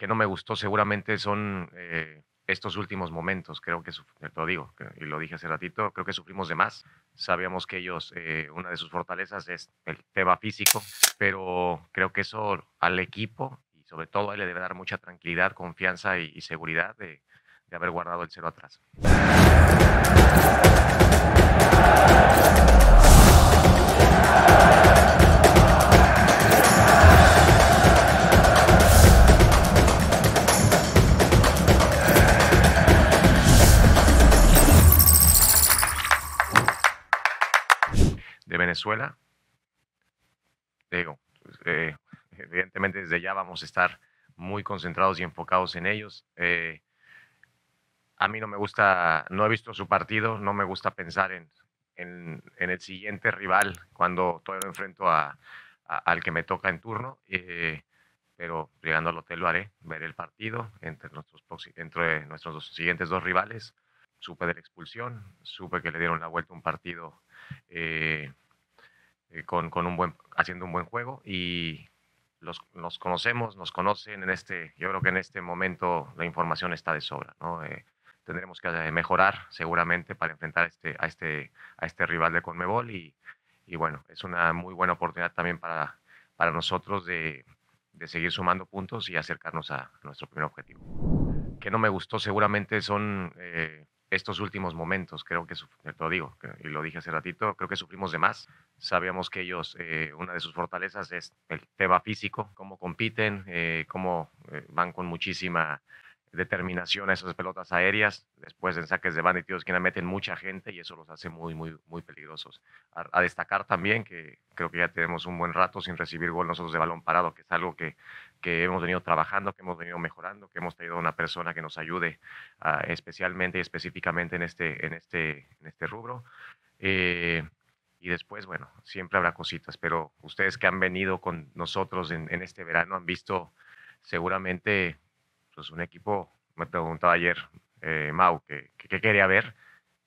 que no me gustó seguramente son eh, estos últimos momentos. Creo que, eh, lo digo, y lo dije hace ratito, creo que sufrimos de más. Sabíamos que ellos, eh, una de sus fortalezas es el tema físico, pero creo que eso al equipo y sobre todo a él le debe dar mucha tranquilidad, confianza y, seguridad de haber guardado el cero atrás. Venezuela, digo, pues, eh, evidentemente desde ya vamos a estar muy concentrados y enfocados en ellos. Eh, a mí no me gusta, no he visto su partido, no me gusta pensar en, el siguiente rival cuando todo lo enfrento al que me toca en turno. Eh, pero llegando al hotel lo haré, veré el partido entre nuestros, dos, siguientes dos rivales. Supe de la expulsión, supe que le dieron la vuelta a un partido eh, con, con, un buen, haciendo un buen juego y los, nos conocemos, nos conocen en este, yo creo que en este momento la información está de sobra, ¿no? Eh, tendremos que eh, mejorar seguramente para enfrentar este, a, este, a este rival de Conmebol y, y bueno, es una muy buena oportunidad también para, para nosotros de, de seguir sumando puntos y acercarnos a nuestro primer objetivo. Que no me gustó seguramente son estos últimos momentos, creo que, lo digo, y lo dije hace ratito, creo que sufrimos de más. Sabíamos que ellos, eh, una de sus fortalezas es el tema físico, cómo compiten, eh, cómo eh, van con muchísima determinación a esas pelotas aéreas. Después en saques de banda y tiros que meten mucha gente y eso los hace muy, muy, muy peligrosos. A, destacar también que creo que ya tenemos un buen rato sin recibir gol nosotros de balón parado, que es algo que, que hemos venido trabajando, que hemos venido mejorando, que hemos traído a una persona que nos ayude ah, especialmente y específicamente en este, en este, en este rubro. Eh, y después, bueno, siempre habrá cositas, pero ustedes que han venido con nosotros en, en este verano han visto seguramente pues, un equipo, me preguntaba ayer eh, Mau, ¿qué, ¿qué, quería ver?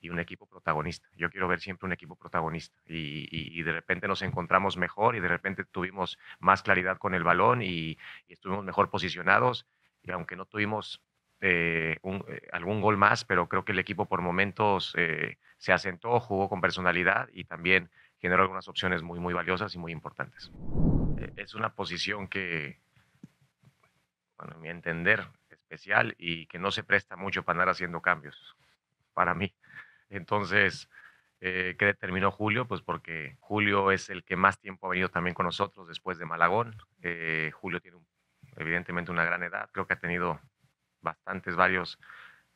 Y un equipo protagonista. Yo quiero ver siempre un equipo protagonista. Y, y, de repente nos encontramos mejor y de repente tuvimos más claridad con el balón y, estuvimos mejor posicionados. Y aunque no tuvimos eh, eh, algún gol más, pero creo que el equipo por momentos se asentó, jugó con personalidad y también generó algunas opciones muy, muy valiosas y muy importantes. Es una posición que, bueno, a mi entender, especial y que no se presta mucho para andar haciendo cambios, para mí. Entonces, eh, ¿qué determinó Julio? Pues porque Julio es el que más tiempo ha venido también con nosotros después de Malagón. Eh, Julio tiene evidentemente una gran edad, creo que ha tenido bastantes, varios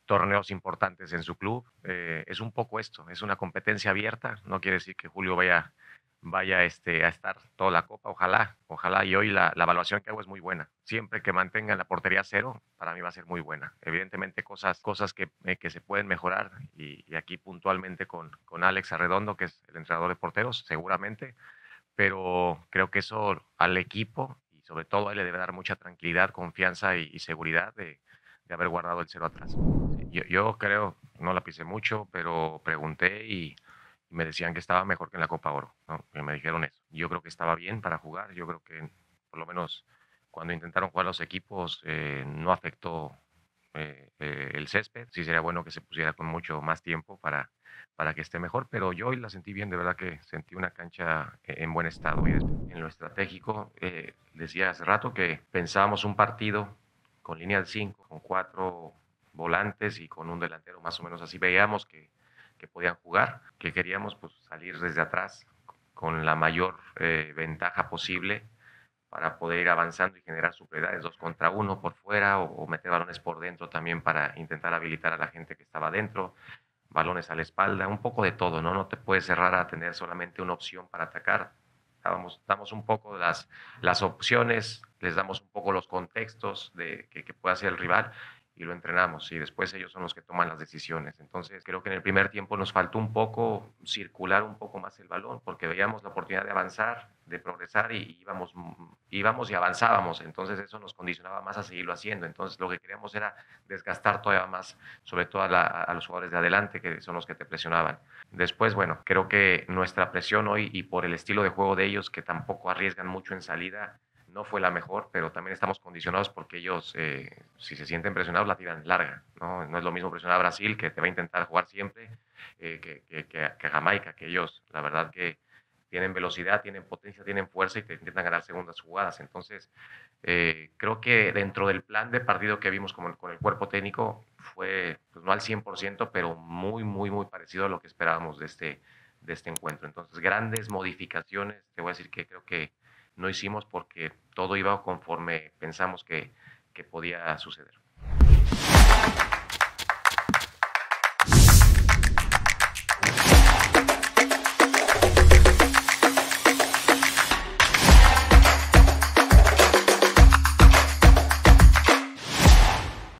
torneos importantes en su club. Eh, es un poco esto, es una competencia abierta, no quiere decir que Julio vaya vaya este, a estar toda la copa, ojalá, ojalá. Y hoy la, la, evaluación que hago es muy buena. Siempre que mantengan la portería cero, para mí va a ser muy buena. Evidentemente cosas, cosas que, eh, que se pueden mejorar y, aquí puntualmente con, con, Alex Arredondo, que es el entrenador de porteros, seguramente, pero creo que eso al equipo y sobre todo a él le debe dar mucha tranquilidad, confianza y, seguridad de, de, haber guardado el cero atrás. Yo, yo creo, no la pisé mucho, pero pregunté y me decían que estaba mejor que en la Copa Oro, me dijeron eso. Yo creo que estaba bien para jugar, yo creo que por lo menos cuando intentaron jugar los equipos eh, no afectó eh, eh, el césped, sí sería bueno que se pusiera con mucho más tiempo para, para que esté mejor, pero yo hoy la sentí bien, de verdad que sentí una cancha e-, en buen estado. Y en lo estratégico, decía hace rato que pensábamos un partido con línea de 5, con cuatro volantes y con un delantero más o menos así. Veíamos que que podían jugar, que queríamos pues, salir desde atrás con la mayor eh, ventaja posible para poder ir avanzando y generar superioridades dos contra uno por fuera o, meter balones por dentro también para intentar habilitar a la gente que estaba dentro, balones a la espalda, un poco de todo, ¿no? No te puedes cerrar a tener solamente una opción para atacar. Damos, damos un poco las, las opciones, les damos un poco los contextos de, que, pueda hacer el rival y lo entrenamos y después ellos son los que toman las decisiones. Entonces creo que en el primer tiempo nos faltó un poco circular un poco más el balón porque veíamos la oportunidad de avanzar, de progresar y íbamos, íbamos y avanzábamos. Entonces eso nos condicionaba más a seguirlo haciendo. Entonces lo que queríamos era desgastar todavía más, sobre todo a, a los jugadores de adelante que son los que te presionaban. Después, bueno, creo que nuestra presión hoy y por el estilo de juego de ellos que tampoco arriesgan mucho en salida, no fue la mejor, pero también estamos condicionados porque ellos, eh, si se sienten presionados, la tiran larga. ¿no? es lo mismo presionar a Brasil, que te va a intentar jugar siempre, eh, que, que, que, Jamaica, que ellos, la verdad que tienen velocidad, tienen potencia, tienen fuerza y te intentan ganar segundas jugadas. Entonces, eh, creo que dentro del plan de partido que vimos con, con el cuerpo técnico fue, pues, no al 100%, pero muy, muy, muy parecido a lo que esperábamos de este, de este encuentro. Entonces, grandes modificaciones, te voy a decir que creo que no hicimos porque todo iba conforme pensamos que, que podía suceder.